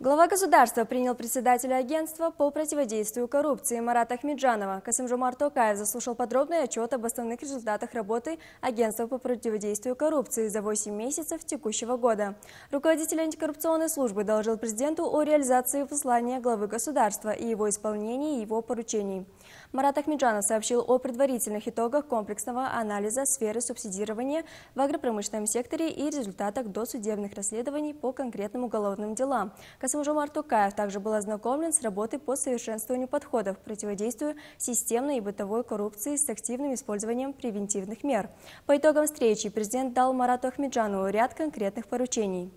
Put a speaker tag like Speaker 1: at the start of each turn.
Speaker 1: Глава государства принял председателя агентства по противодействию коррупции Марата Ахмеджанова. Касымжумар Токаев заслушал подробный отчет об основных результатах работы агентства по противодействию коррупции за 8 месяцев текущего года. Руководитель антикоррупционной службы доложил президенту о реализации послания главы государства и его исполнении его поручений. Марат Ахмеджанов сообщил о предварительных итогах комплексного анализа сферы субсидирования в агропромышленном секторе и результатах досудебных расследований по конкретным уголовным делам – СМЖ Артукаев также был ознакомлен с работой по совершенствованию подходов к противодействию системной и бытовой коррупции с активным использованием превентивных мер. По итогам встречи президент дал Марату Ахмеджанову ряд конкретных поручений.